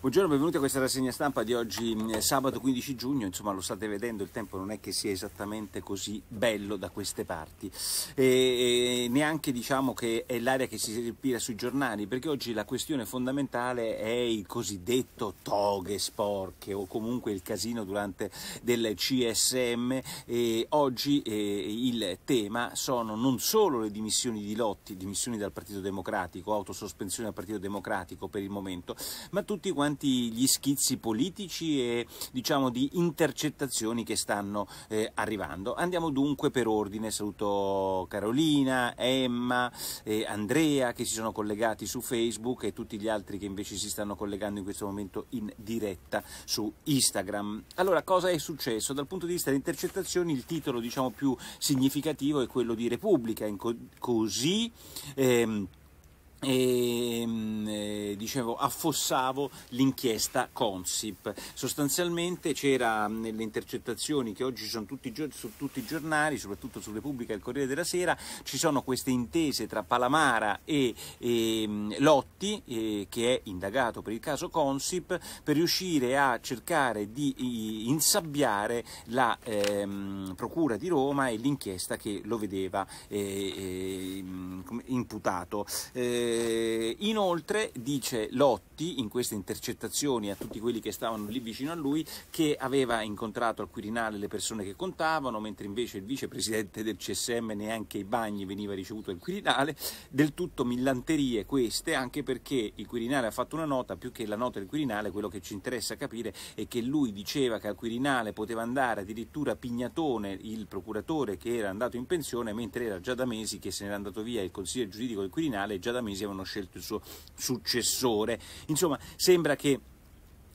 Buongiorno, benvenuti a questa rassegna stampa di oggi mm, eh, sabato 15 giugno, insomma lo state vedendo, il tempo non è che sia esattamente così bello da queste parti e, e neanche diciamo che è l'area che si respira sui giornali perché oggi la questione fondamentale è il cosiddetto toghe sporche o comunque il casino durante del CSM e oggi eh, il tema sono non solo le dimissioni di Lotti, dimissioni dal Partito Democratico, autosospensione dal Partito Democratico per il momento, ma tutti quanti quanti gli schizzi politici e diciamo di intercettazioni che stanno eh, arrivando. Andiamo dunque per ordine, saluto Carolina, Emma, eh, Andrea che si sono collegati su Facebook e tutti gli altri che invece si stanno collegando in questo momento in diretta su Instagram. Allora, cosa è successo? Dal punto di vista delle intercettazioni il titolo diciamo più significativo è quello di Repubblica, co così... Ehm, e, ehm, eh, dicevo, affossavo l'inchiesta Consip. Sostanzialmente c'era nelle intercettazioni che oggi sono tutti, su tutti i giornali, soprattutto su Repubblica e il Corriere della Sera, ci sono queste intese tra Palamara e, e ehm, Lotti, e, eh, che è indagato per il caso Consip, per riuscire a cercare di insabbiare la ehm, Procura di Roma e l'inchiesta che lo vedeva eh, ehm, imputato. Eh, eh, inoltre dice Lotti in queste intercettazioni a tutti quelli che stavano lì vicino a lui che aveva incontrato al Quirinale le persone che contavano, mentre invece il vicepresidente del CSM neanche ai bagni veniva ricevuto al Quirinale, del tutto millanterie queste, anche perché il Quirinale ha fatto una nota, più che la nota del Quirinale, quello che ci interessa capire è che lui diceva che al Quirinale poteva andare addirittura Pignatone, il procuratore che era andato in pensione, mentre era già da mesi che se n'era andato via il consigliere giuridico del Quirinale, già da mesi avevano scelto il suo successore. Insomma, sembra che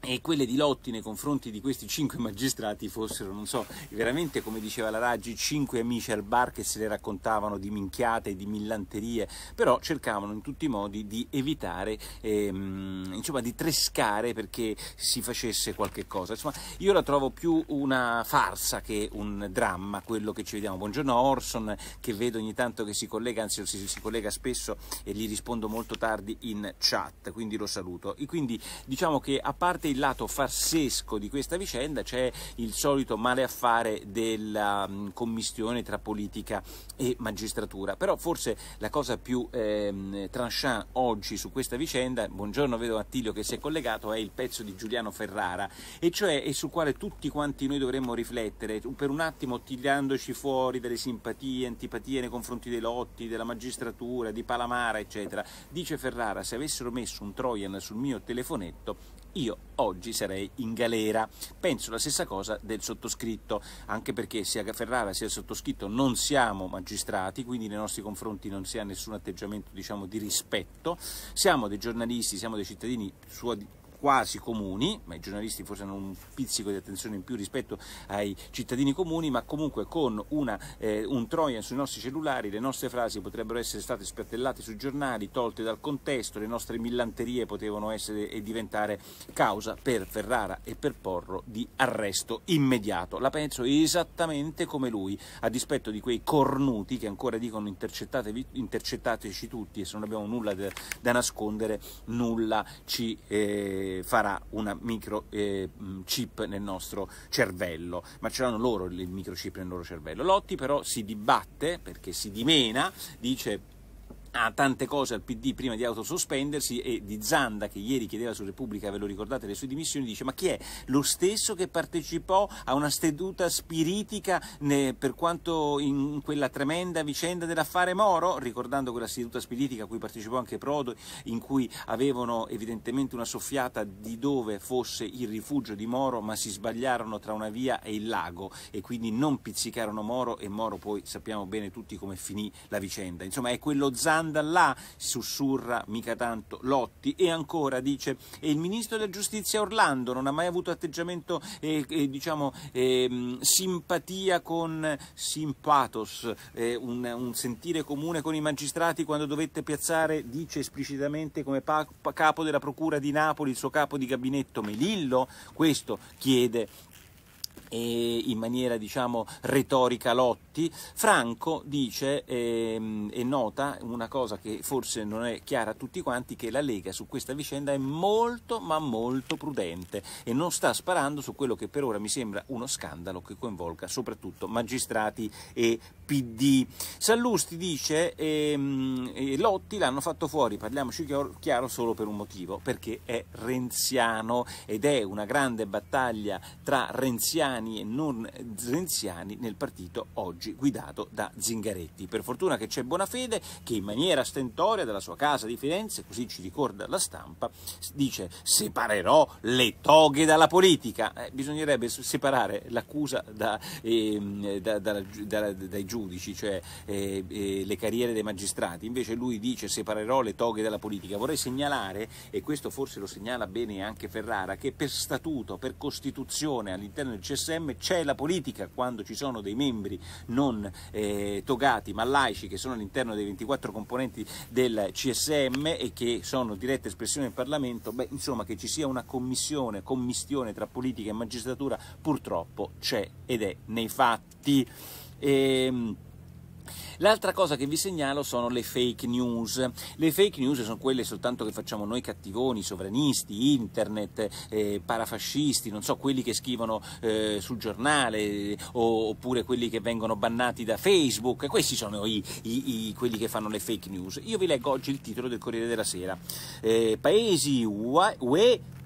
e quelle di Lotti nei confronti di questi cinque magistrati fossero, non so, veramente come diceva la Raggi, cinque amici al bar che se le raccontavano di minchiate, di millanterie, però cercavano in tutti i modi di evitare, ehm, insomma, di trescare perché si facesse qualche cosa. Insomma, io la trovo più una farsa che un dramma, quello che ci vediamo. Buongiorno Orson, che vedo ogni tanto che si collega, anzi si, si collega spesso e gli rispondo molto tardi in chat, quindi lo saluto. E quindi diciamo che a parte il lato farsesco di questa vicenda c'è il solito male affare della mm, commistione tra politica e magistratura, però forse la cosa più ehm, tranchant oggi su questa vicenda, buongiorno vedo Attilio che si è collegato, è il pezzo di Giuliano Ferrara e cioè e sul quale tutti quanti noi dovremmo riflettere per un attimo tirandoci fuori dalle simpatie, antipatie nei confronti dei lotti, della magistratura, di Palamara eccetera. Dice Ferrara se avessero messo un Trojan sul mio telefonetto io oggi sarei in galera. Penso la stessa cosa del sottoscritto, anche perché sia Ferrara sia il sottoscritto non siamo magistrati, quindi nei nostri confronti non si ha nessun atteggiamento diciamo, di rispetto, siamo dei giornalisti, siamo dei cittadini sua, quasi comuni, ma i giornalisti forse hanno un pizzico di attenzione in più rispetto ai cittadini comuni, ma comunque con una, eh, un trojan sui nostri cellulari le nostre frasi potrebbero essere state spiattellate sui giornali, tolte dal contesto, le nostre millanterie potevano essere e diventare causa per Ferrara e per Porro di arresto immediato. La penso esattamente come lui, a dispetto di quei cornuti che ancora dicono intercettateci tutti e se non abbiamo nulla da, da nascondere nulla ci... Eh, eh, farà una microchip eh, mm, nel nostro cervello, ma ce l'hanno loro il microchip nel loro cervello. Lotti però si dibatte perché si dimena, dice a tante cose al PD prima di autosospendersi e di Zanda che ieri chiedeva su Repubblica, ve lo ricordate, le sue dimissioni, dice ma chi è lo stesso che partecipò a una seduta spiritica per quanto in quella tremenda vicenda dell'affare Moro, ricordando quella seduta spiritica a cui partecipò anche Prodo, in cui avevano evidentemente una soffiata di dove fosse il rifugio di Moro, ma si sbagliarono tra una via e il lago e quindi non pizzicarono Moro e Moro poi sappiamo bene tutti come finì la vicenda. Insomma è quello Zanda manda là, sussurra mica tanto Lotti e ancora dice e il ministro della giustizia Orlando non ha mai avuto atteggiamento eh, eh, diciamo eh, simpatia con simpatos, eh, un, un, sentire comune con i magistrati quando dovette piazzare, dice esplicitamente come pa- capo della procura di Napoli il suo capo di gabinetto Melillo, questo chiede e in maniera diciamo retorica Lotti, Franco dice ehm, e nota una cosa che forse non è chiara a tutti quanti che la Lega su questa vicenda è molto ma molto prudente e non sta sparando su quello che per ora mi sembra uno scandalo che coinvolga soprattutto magistrati e PD. Sallusti dice ehm, e Lotti l'hanno fatto fuori, parliamoci chiaro solo per un motivo, perché è renziano ed è una grande battaglia tra renziani renziani e non renziani nel partito oggi guidato da Zingaretti. Per fortuna che c'è Bonafede che in maniera stentoria dalla sua casa di Firenze, così ci ricorda la stampa, dice separerò le toghe dalla politica. Eh, bisognerebbe separare l'accusa da, eh, da, da, dai giudici, cioè eh, eh, le carriere dei magistrati. Invece lui dice separerò le toghe dalla politica. Vorrei segnalare, e questo forse lo segnala bene anche Ferrara, che per statuto, per Costituzione all'interno del CSS PSM c'è la politica quando ci sono dei membri non eh, togati ma laici che sono all'interno dei 24 componenti del CSM e che sono diretta espressione del Parlamento, beh, insomma che ci sia una commissione, commistione tra politica e magistratura purtroppo c'è ed è nei fatti. E, ehm, L'altra cosa che vi segnalo sono le fake news. Le fake news sono quelle soltanto che facciamo noi cattivoni, sovranisti, internet, eh, parafascisti, non so, quelli che scrivono eh, sul giornale o, oppure quelli che vengono bannati da Facebook. Questi sono i, i, i, quelli che fanno le fake news. Io vi leggo oggi il titolo del Corriere della Sera. Eh, paesi UE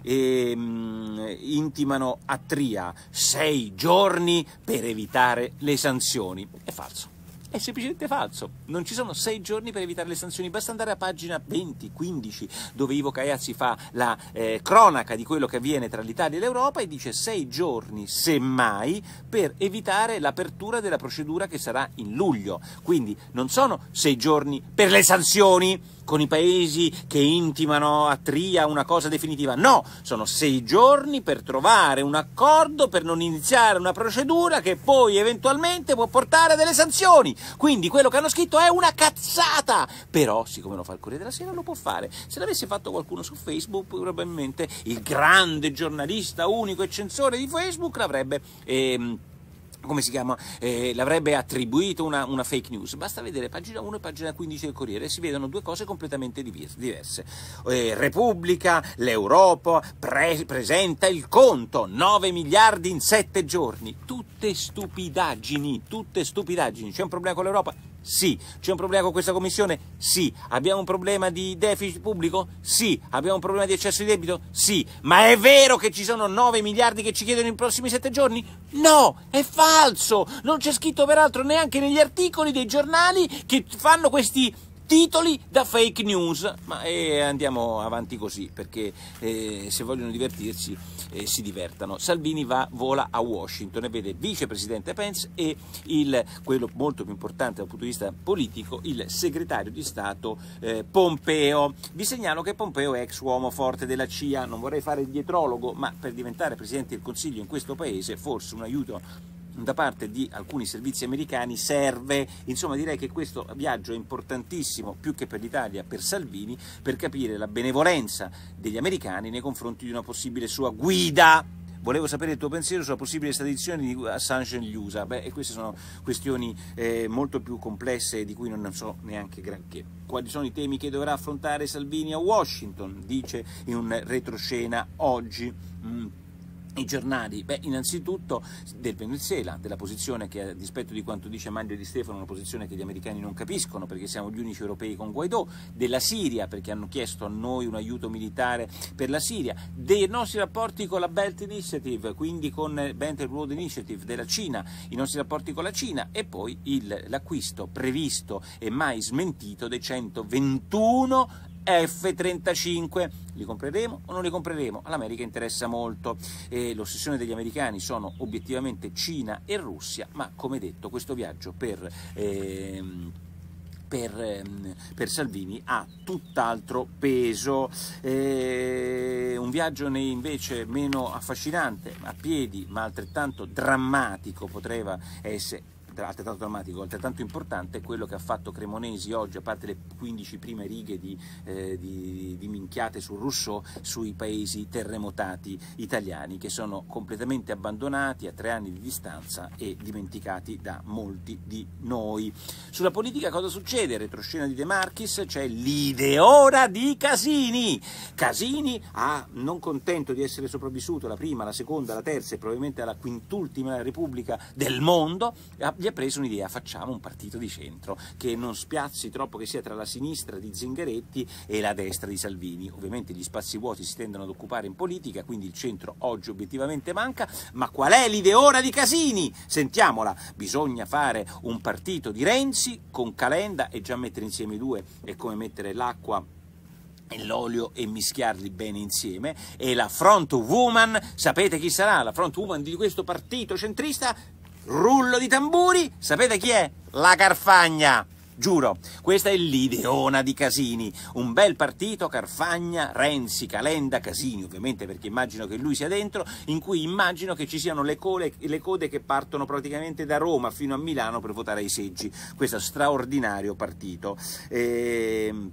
e, ehm, intimano a Tria sei giorni per evitare le sanzioni. È falso. È semplicemente falso. Non ci sono sei giorni per evitare le sanzioni, basta andare a pagina 20-15 dove Ivo Caiazzi fa la eh, cronaca di quello che avviene tra l'Italia e l'Europa e dice sei giorni, semmai, per evitare l'apertura della procedura che sarà in luglio. Quindi non sono sei giorni per le sanzioni con i paesi che intimano a Tria una cosa definitiva. No, sono sei giorni per trovare un accordo, per non iniziare una procedura che poi eventualmente può portare a delle sanzioni. Quindi quello che hanno scritto è una cazzata. Però, siccome lo fa il Corriere della Sera, lo può fare. Se l'avesse fatto qualcuno su Facebook, probabilmente il grande giornalista unico e censore di Facebook l'avrebbe... Ehm, come si chiama, eh, l'avrebbe attribuito una, una, fake news. Basta vedere pagina 1 e pagina 15 del Corriere, e si vedono due cose completamente diverse. Eh, Repubblica, l'Europa pre presenta il conto, 9 miliardi in 7 giorni. Tutte stupidaggini, tutte stupidaggini. C'è un problema con l'Europa? Sì. C'è un problema con questa commissione? Sì. Abbiamo un problema di deficit pubblico? Sì. Abbiamo un problema di eccesso di debito? Sì. Ma è vero che ci sono 9 miliardi che ci chiedono i prossimi 7 giorni? No, è falso. Non c'è scritto peraltro neanche negli articoli dei giornali che fanno questi titoli da fake news. Ma eh, andiamo avanti così, perché eh, se vogliono divertirsi eh, si divertano. Salvini va, vola a Washington e vede il vicepresidente Pence e il, quello molto più importante dal punto di vista politico, il segretario di Stato eh, Pompeo. Vi segnalo che Pompeo è ex uomo forte della CIA, non vorrei fare il dietrologo, ma per diventare presidente del Consiglio in questo paese forse un aiuto da parte di alcuni servizi americani serve, insomma direi che questo viaggio è importantissimo più che per l'Italia, per Salvini, per capire la benevolenza degli americani nei confronti di una possibile sua guida volevo sapere il tuo pensiero sulla possibile estradizione di Assange negli USA. Beh, e queste sono questioni eh, molto più complesse di cui non so neanche granché. Quali sono i temi che dovrà affrontare Salvini a Washington? Dice in un retroscena oggi. Mm i giornali? Beh, innanzitutto del Venezuela, della posizione che a dispetto di quanto dice Mandio Di Stefano, una posizione che gli americani non capiscono perché siamo gli unici europei con Guaidò, della Siria perché hanno chiesto a noi un aiuto militare per la Siria, dei nostri rapporti con la Belt Initiative, quindi con eh, Belt and Road Initiative della Cina, i nostri rapporti con la Cina e poi l'acquisto previsto e mai smentito dei 121 F-35. Li compreremo o non li compreremo? All'America interessa molto. l'ossessione degli americani sono obiettivamente Cina e Russia, ma come detto questo viaggio per... Ehm, per, ehm, per, Salvini ha tutt'altro peso. Eh, un viaggio invece meno affascinante, a piedi, ma altrettanto drammatico, potrebbe essere altrettanto drammatico, altrettanto importante è quello che ha fatto Cremonesi oggi, a parte le 15 prime righe di, eh, di, di minchiate su Rousseau, sui paesi terremotati italiani che sono completamente abbandonati a tre anni di distanza e dimenticati da molti di noi. Sulla politica cosa succede? Retroscena di De Marchis c'è l'ideora di Casini. Casini, ah, non contento di essere sopravvissuto alla prima, la seconda, la terza e probabilmente alla quintultima Repubblica del mondo, ha gli è presa un'idea, facciamo un partito di centro che non spiazzi troppo che sia tra la sinistra di Zingaretti e la destra di Salvini. Ovviamente gli spazi vuoti si tendono ad occupare in politica, quindi il centro oggi obiettivamente manca, ma qual è l'ideona di Casini? Sentiamola, bisogna fare un partito di Renzi con Calenda e già mettere insieme i due è come mettere l'acqua e l'olio e mischiarli bene insieme e la front woman, sapete chi sarà? La front woman di questo partito centrista rullo di tamburi, sapete chi è? La Carfagna! Giuro, questa è l'ideona di Casini, un bel partito, Carfagna, Renzi, Calenda, Casini ovviamente perché immagino che lui sia dentro, in cui immagino che ci siano le, cole, le code che partono praticamente da Roma fino a Milano per votare ai seggi, questo straordinario partito. Ehm...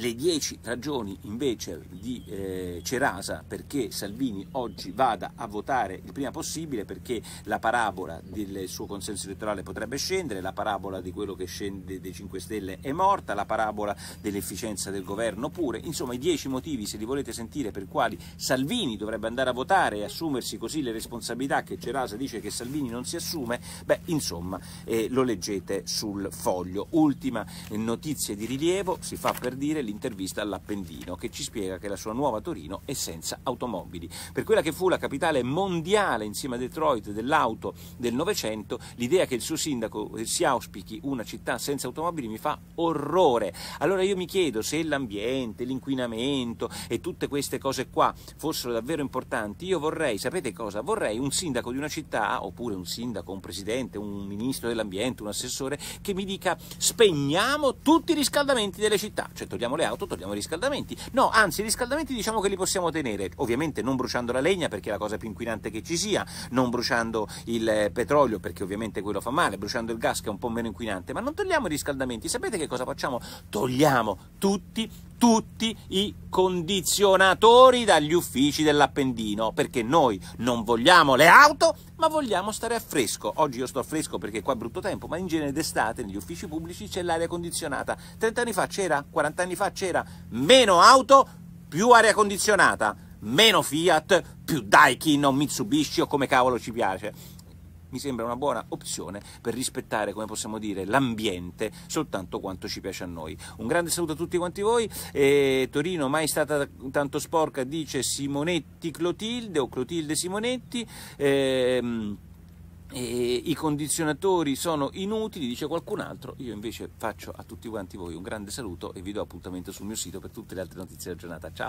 Le dieci ragioni invece di eh, Cerasa perché Salvini oggi vada a votare il prima possibile perché la parabola del suo consenso elettorale potrebbe scendere, la parabola di quello che scende dei 5 Stelle è morta, la parabola dell'efficienza del governo pure, insomma i dieci motivi se li volete sentire per i quali Salvini dovrebbe andare a votare e assumersi così le responsabilità che Cerasa dice che Salvini non si assume, beh insomma eh, lo leggete sul foglio. Ultima eh, notizia di rilievo, si fa per dire l'intervista all'Appendino che ci spiega che la sua nuova Torino è senza automobili. Per quella che fu la capitale mondiale insieme a Detroit dell'auto del Novecento, l'idea che il suo sindaco eh, si auspichi una città senza automobili mi fa orrore. Allora io mi chiedo se l'ambiente, l'inquinamento e tutte queste cose qua fossero davvero importanti, io vorrei, sapete cosa? Vorrei un sindaco di una città, oppure un sindaco, un presidente, un ministro dell'ambiente, un assessore, che mi dica spegniamo tutti i riscaldamenti delle città, cioè togliamo le auto, togliamo i riscaldamenti. No, anzi, i riscaldamenti diciamo che li possiamo tenere, ovviamente non bruciando la legna perché è la cosa più inquinante che ci sia, non bruciando il eh, petrolio perché ovviamente quello fa male, bruciando il gas che è un po' meno inquinante, ma non togliamo i riscaldamenti. Sapete che cosa facciamo? Togliamo tutti tutti i condizionatori dagli uffici dell'Appendino, perché noi non vogliamo le auto, ma vogliamo stare a fresco. Oggi io sto a fresco perché qua è brutto tempo, ma in genere d'estate negli uffici pubblici c'è l'aria condizionata. 30 anni fa c'era, 40 anni fa c'era, meno auto, più aria condizionata, meno Fiat, più Daikin o Mitsubishi o come cavolo ci piace mi sembra una buona opzione per rispettare, come possiamo dire, l'ambiente soltanto quanto ci piace a noi. Un grande saluto a tutti quanti voi, eh, Torino mai stata tanto sporca, dice Simonetti Clotilde o Clotilde Simonetti. Eh, eh, I condizionatori sono inutili, dice qualcun altro. Io invece faccio a tutti quanti voi un grande saluto e vi do appuntamento sul mio sito per tutte le altre notizie della giornata. Ciao!